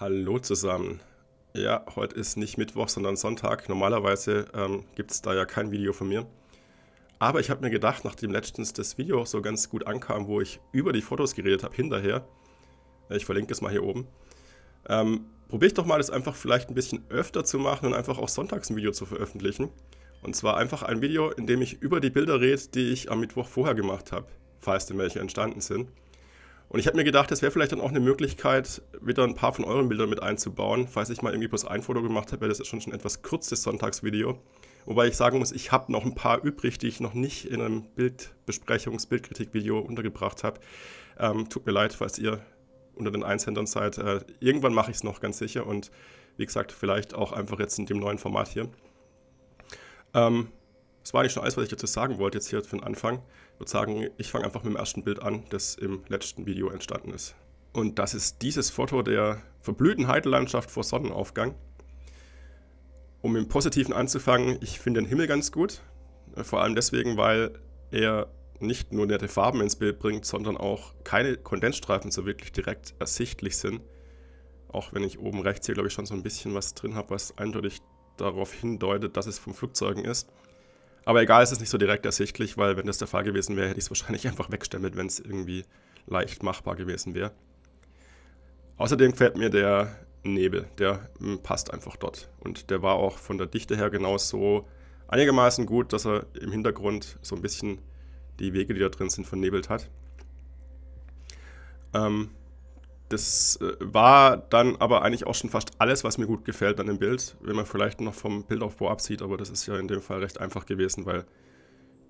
Hallo zusammen. Ja, heute ist nicht Mittwoch, sondern Sonntag. Normalerweise ähm, gibt es da ja kein Video von mir. Aber ich habe mir gedacht, nachdem letztens das Video so ganz gut ankam, wo ich über die Fotos geredet habe, hinterher, äh, ich verlinke es mal hier oben, ähm, probiere ich doch mal, das einfach vielleicht ein bisschen öfter zu machen und einfach auch sonntags ein Video zu veröffentlichen. Und zwar einfach ein Video, in dem ich über die Bilder rede, die ich am Mittwoch vorher gemacht habe, falls denn welche entstanden sind. Und ich habe mir gedacht, das wäre vielleicht dann auch eine Möglichkeit, wieder ein paar von euren Bildern mit einzubauen. Falls ich mal irgendwie bloß ein Foto gemacht habe, wäre das schon ein etwas kurzes Sonntagsvideo. Wobei ich sagen muss, ich habe noch ein paar übrig, die ich noch nicht in einem Bildbesprechungs-, Bildkritik-Video untergebracht habe. Ähm, tut mir leid, falls ihr unter den Einsendern seid. Äh, irgendwann mache ich es noch ganz sicher und wie gesagt, vielleicht auch einfach jetzt in dem neuen Format hier. Ähm, das war eigentlich schon alles, was ich dazu sagen wollte, jetzt hier für den Anfang. Ich würde sagen, ich fange einfach mit dem ersten Bild an, das im letzten Video entstanden ist. Und das ist dieses Foto der verblühten Heidelandschaft vor Sonnenaufgang. Um im Positiven anzufangen, ich finde den Himmel ganz gut. Vor allem deswegen, weil er nicht nur nette Farben ins Bild bringt, sondern auch keine Kondensstreifen so wirklich direkt ersichtlich sind. Auch wenn ich oben rechts hier, glaube ich, schon so ein bisschen was drin habe, was eindeutig darauf hindeutet, dass es vom Flugzeugen ist. Aber egal, es ist nicht so direkt ersichtlich, weil wenn das der Fall gewesen wäre, hätte ich es wahrscheinlich einfach wegstemmelt, wenn es irgendwie leicht machbar gewesen wäre. Außerdem gefällt mir der Nebel, der hm, passt einfach dort. Und der war auch von der Dichte her genauso einigermaßen gut, dass er im Hintergrund so ein bisschen die Wege, die da drin sind, vernebelt hat. Ähm, das äh, war dann aber eigentlich auch schon fast alles, was mir gut gefällt an dem Bild, wenn man vielleicht noch vom Bildaufbau absieht, aber das ist ja in dem Fall recht einfach gewesen, weil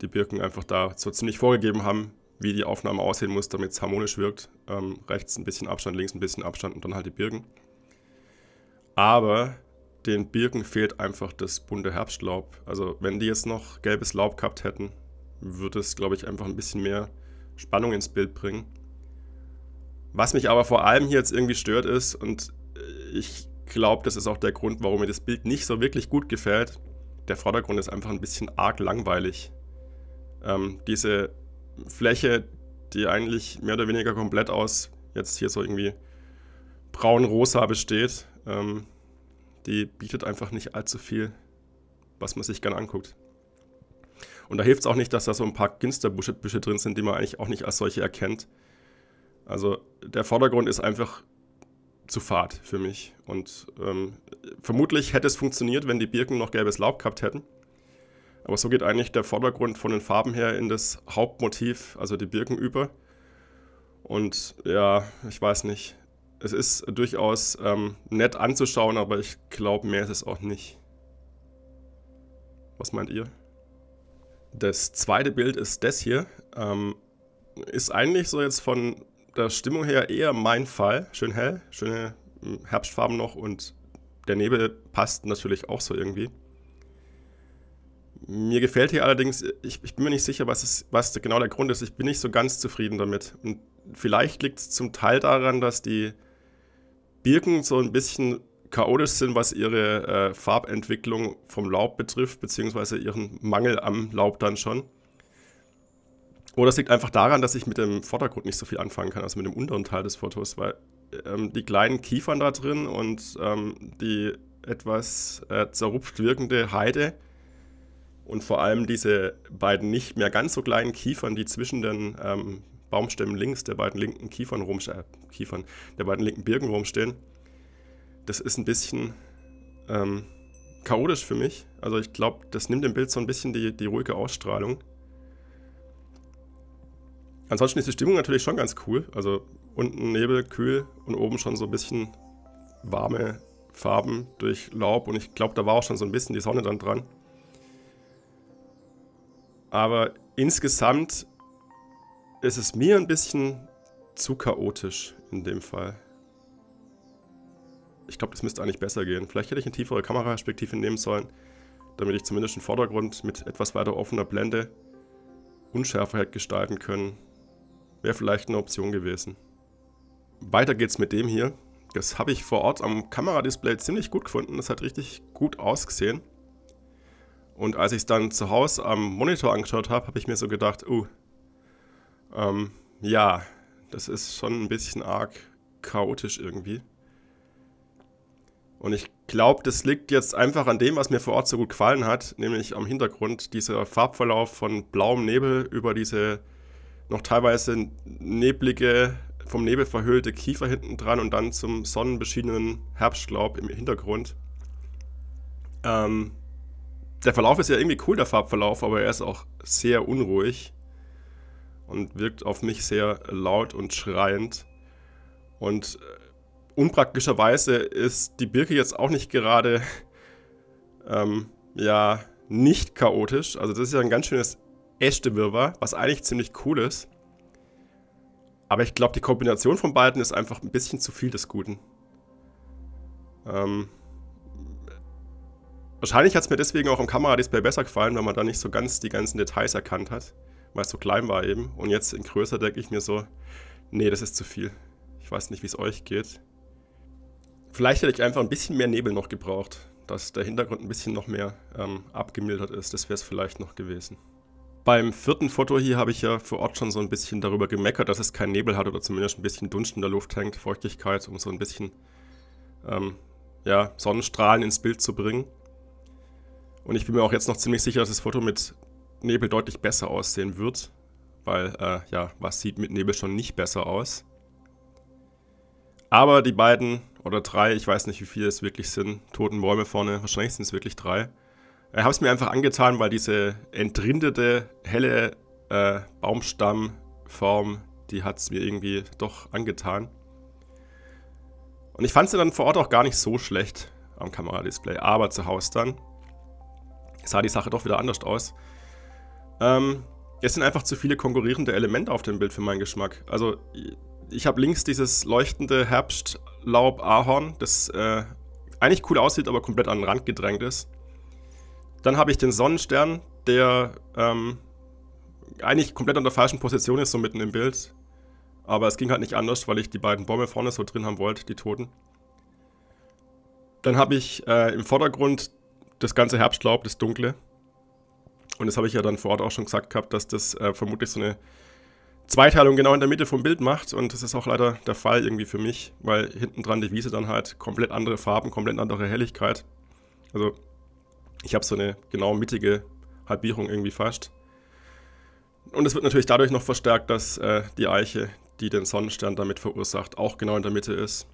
die Birken einfach da so ziemlich vorgegeben haben, wie die Aufnahme aussehen muss, damit es harmonisch wirkt. Ähm, rechts ein bisschen Abstand, links ein bisschen Abstand und dann halt die Birken. Aber den Birken fehlt einfach das bunte Herbstlaub. Also wenn die jetzt noch gelbes Laub gehabt hätten, würde es, glaube ich, einfach ein bisschen mehr Spannung ins Bild bringen. Was mich aber vor allem hier jetzt irgendwie stört ist, und äh, ich glaube, das ist auch der Grund, warum mir das Bild nicht so wirklich gut gefällt, der Vordergrund ist einfach ein bisschen arg langweilig. Ähm, diese Fläche, die eigentlich mehr oder weniger komplett aus jetzt hier so irgendwie braun-rosa besteht, ähm, die bietet einfach nicht allzu viel, was man sich gern anguckt. Und da hilft es auch nicht, dass da so ein paar Ginsterbüsche drin sind, die man eigentlich auch nicht als solche erkennt. Also der Vordergrund ist einfach zu fad für mich. Und ähm, vermutlich hätte es funktioniert, wenn die Birken noch gelbes Laub gehabt hätten. Aber so geht eigentlich der Vordergrund von den Farben her in das Hauptmotiv, also die Birken, über. Und ja, ich weiß nicht. Es ist durchaus ähm, nett anzuschauen, aber ich glaube, mehr ist es auch nicht. Was meint ihr? Das zweite Bild ist das hier. Ähm, ist eigentlich so jetzt von der Stimmung her eher mein Fall. Schön hell, schöne hm, Herbstfarben noch und der Nebel passt natürlich auch so irgendwie. Mir gefällt hier allerdings, ich, ich bin mir nicht sicher, was, es, was genau der Grund ist. Ich bin nicht so ganz zufrieden damit. Und vielleicht liegt es zum Teil daran, dass die Birken so ein bisschen chaotisch sind, was ihre äh, Farbentwicklung vom Laub betrifft, beziehungsweise ihren Mangel am Laub dann schon. Oder es liegt einfach daran, dass ich mit dem Vordergrund nicht so viel anfangen kann, also mit dem unteren Teil des Fotos, weil ähm, die kleinen Kiefern da drin und ähm, die etwas äh, zerrupft wirkende Heide und vor allem diese beiden nicht mehr ganz so kleinen Kiefern, die zwischen den ähm, Baumstämmen links der beiden linken Kiefern, rumstehen, äh, Kiefern der beiden linken Birken rumstehen, das ist ein bisschen ähm, chaotisch für mich. Also ich glaube, das nimmt dem Bild so ein bisschen die, die ruhige Ausstrahlung. Ansonsten ist die Stimmung natürlich schon ganz cool. Also unten Nebel, kühl und oben schon so ein bisschen warme Farben durch Laub. Und ich glaube, da war auch schon so ein bisschen die Sonne dann dran. Aber insgesamt ist es mir ein bisschen zu chaotisch in dem Fall. Ich glaube, das müsste eigentlich besser gehen. Vielleicht hätte ich eine tiefere Kameraperspektive nehmen sollen, damit ich zumindest den Vordergrund mit etwas weiter offener Blende unschärfer hätte gestalten können. Wäre vielleicht eine Option gewesen. Weiter geht's mit dem hier. Das habe ich vor Ort am Kameradisplay ziemlich gut gefunden. Das hat richtig gut ausgesehen. Und als ich es dann zu Hause am Monitor angeschaut habe, habe ich mir so gedacht, uh, ähm, ja, das ist schon ein bisschen arg chaotisch irgendwie. Und ich glaube, das liegt jetzt einfach an dem, was mir vor Ort so gut gefallen hat, nämlich am Hintergrund dieser Farbverlauf von blauem Nebel über diese noch teilweise neblige, vom Nebel verhüllte Kiefer hinten dran und dann zum sonnenbeschienenen Herbstlaub im Hintergrund. Ähm, der Verlauf ist ja irgendwie cool, der Farbverlauf, aber er ist auch sehr unruhig und wirkt auf mich sehr laut und schreiend. Und äh, unpraktischerweise ist die Birke jetzt auch nicht gerade, ähm, ja, nicht chaotisch. Also das ist ja ein ganz schönes echte Wirrwarr, was eigentlich ziemlich cool ist. Aber ich glaube, die Kombination von beiden ist einfach ein bisschen zu viel des Guten. Ähm, wahrscheinlich hat es mir deswegen auch im Kameradisplay besser gefallen, weil man da nicht so ganz die ganzen Details erkannt hat, weil es so klein war eben. Und jetzt in größer denke ich mir so, nee, das ist zu viel. Ich weiß nicht, wie es euch geht. Vielleicht hätte ich einfach ein bisschen mehr Nebel noch gebraucht, dass der Hintergrund ein bisschen noch mehr ähm, abgemildert ist. Das wäre es vielleicht noch gewesen. Beim vierten Foto hier habe ich ja vor Ort schon so ein bisschen darüber gemeckert, dass es keinen Nebel hat oder zumindest ein bisschen Dunst in der Luft hängt, Feuchtigkeit, um so ein bisschen ähm, ja, Sonnenstrahlen ins Bild zu bringen. Und ich bin mir auch jetzt noch ziemlich sicher, dass das Foto mit Nebel deutlich besser aussehen wird, weil äh, ja, was sieht mit Nebel schon nicht besser aus. Aber die beiden oder drei, ich weiß nicht wie viele es wirklich sind, toten Bäume vorne, wahrscheinlich sind es wirklich drei, ich äh, habe es mir einfach angetan, weil diese entrindete, helle äh, Baumstammform, die hat es mir irgendwie doch angetan. Und ich fand sie dann vor Ort auch gar nicht so schlecht am Kameradisplay, aber zu Hause dann sah die Sache doch wieder anders aus. Ähm, es sind einfach zu viele konkurrierende Elemente auf dem Bild für meinen Geschmack. Also ich habe links dieses leuchtende Herbstlaub-Ahorn, das äh, eigentlich cool aussieht, aber komplett an den Rand gedrängt ist. Dann habe ich den Sonnenstern, der ähm, eigentlich komplett an der falschen Position ist, so mitten im Bild. Aber es ging halt nicht anders, weil ich die beiden Bäume vorne so drin haben wollte, die Toten. Dann habe ich äh, im Vordergrund das ganze Herbstlaub, das Dunkle. Und das habe ich ja dann vor Ort auch schon gesagt gehabt, dass das äh, vermutlich so eine Zweiteilung genau in der Mitte vom Bild macht. Und das ist auch leider der Fall irgendwie für mich, weil hinten dran die Wiese dann halt komplett andere Farben, komplett andere Helligkeit. Also ich habe so eine genau mittige Halbierung irgendwie fast. Und es wird natürlich dadurch noch verstärkt, dass äh, die Eiche, die den Sonnenstern damit verursacht, auch genau in der Mitte ist.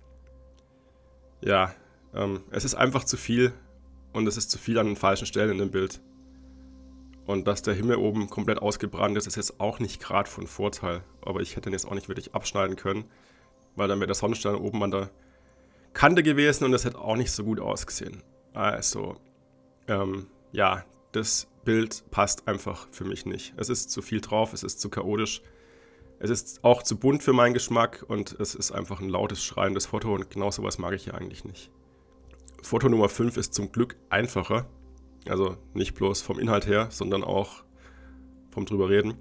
Ja, ähm, es ist einfach zu viel und es ist zu viel an den falschen Stellen in dem Bild. Und dass der Himmel oben komplett ausgebrannt ist, ist jetzt auch nicht gerade von Vorteil. Aber ich hätte den jetzt auch nicht wirklich abschneiden können, weil dann wäre der Sonnenstern oben an der Kante gewesen und das hätte auch nicht so gut ausgesehen. Also, ähm, ja, das Bild passt einfach für mich nicht. Es ist zu viel drauf, es ist zu chaotisch, es ist auch zu bunt für meinen Geschmack und es ist einfach ein lautes, schreiendes Foto und genau sowas mag ich ja eigentlich nicht. Foto Nummer 5 ist zum Glück einfacher, also nicht bloß vom Inhalt her, sondern auch vom drüber reden,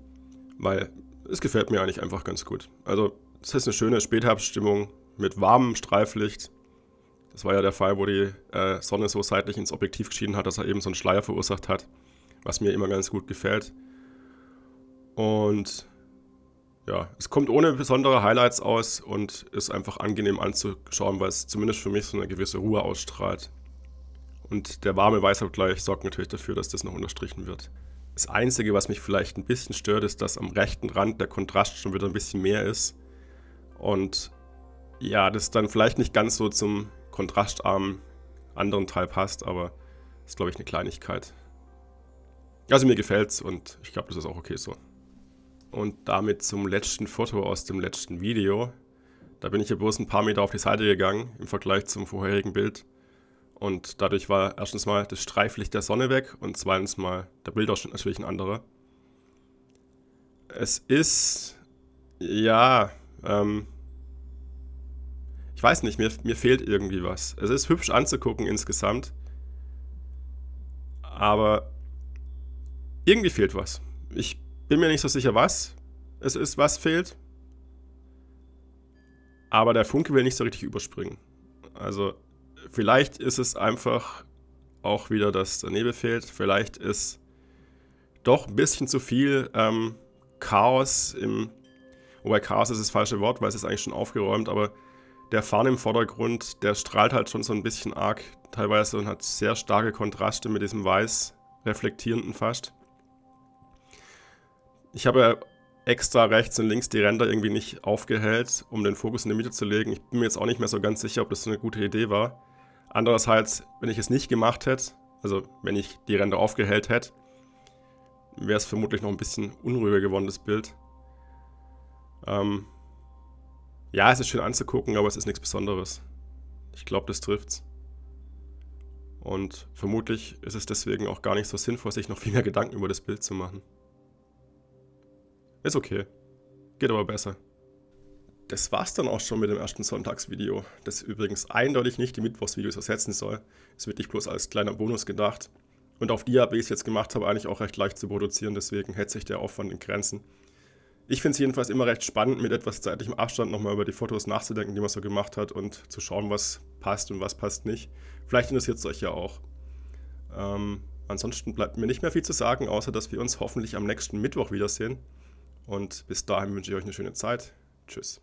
weil es gefällt mir eigentlich einfach ganz gut. Also es ist eine schöne Spätherbststimmung mit warmem Streiflicht, das war ja der Fall, wo die äh, Sonne so seitlich ins Objektiv geschieden hat, dass er eben so einen Schleier verursacht hat, was mir immer ganz gut gefällt. Und ja, es kommt ohne besondere Highlights aus und ist einfach angenehm anzuschauen, weil es zumindest für mich so eine gewisse Ruhe ausstrahlt. Und der warme Weißabgleich sorgt natürlich dafür, dass das noch unterstrichen wird. Das Einzige, was mich vielleicht ein bisschen stört, ist, dass am rechten Rand der Kontrast schon wieder ein bisschen mehr ist. Und ja, das dann vielleicht nicht ganz so zum kontrastarmen anderen Teil passt, aber ist, glaube ich, eine Kleinigkeit. Also mir gefällt's und ich glaube, das ist auch okay so. Und damit zum letzten Foto aus dem letzten Video. Da bin ich ja bloß ein paar Meter auf die Seite gegangen im Vergleich zum vorherigen Bild. Und dadurch war erstens mal das Streiflicht der Sonne weg und zweitens mal der Bildausschnitt natürlich ein anderer. Es ist, ja, ähm, ich weiß nicht, mir, mir fehlt irgendwie was. Es ist hübsch anzugucken insgesamt. Aber irgendwie fehlt was. Ich bin mir nicht so sicher, was es ist, was fehlt. Aber der Funke will nicht so richtig überspringen. Also vielleicht ist es einfach auch wieder, dass der Nebel fehlt. Vielleicht ist doch ein bisschen zu viel ähm, Chaos im... Wobei Chaos ist das falsche Wort, weil es ist eigentlich schon aufgeräumt, aber der Farn im Vordergrund, der strahlt halt schon so ein bisschen arg teilweise und hat sehr starke Kontraste mit diesem Weiß, reflektierenden fast. Ich habe extra rechts und links die Ränder irgendwie nicht aufgehellt, um den Fokus in die Mitte zu legen. Ich bin mir jetzt auch nicht mehr so ganz sicher, ob das so eine gute Idee war. Andererseits, wenn ich es nicht gemacht hätte, also wenn ich die Ränder aufgehellt hätte, wäre es vermutlich noch ein bisschen unruhiger geworden, das Bild. Ähm, ja, es ist schön anzugucken, aber es ist nichts Besonderes. Ich glaube, das trifft's. Und vermutlich ist es deswegen auch gar nicht so sinnvoll, sich noch viel mehr Gedanken über das Bild zu machen. Ist okay. Geht aber besser. Das war's dann auch schon mit dem ersten Sonntagsvideo, das übrigens eindeutig nicht die Mittwochsvideos ersetzen soll. Es wird nicht bloß als kleiner Bonus gedacht. Und auf die habe ich es jetzt gemacht habe, eigentlich auch recht leicht zu produzieren, deswegen hält sich der Aufwand in Grenzen. Ich finde es jedenfalls immer recht spannend, mit etwas zeitlichem Abstand nochmal über die Fotos nachzudenken, die man so gemacht hat und zu schauen, was passt und was passt nicht. Vielleicht interessiert es euch ja auch. Ähm, ansonsten bleibt mir nicht mehr viel zu sagen, außer dass wir uns hoffentlich am nächsten Mittwoch wiedersehen. Und bis dahin wünsche ich euch eine schöne Zeit. Tschüss.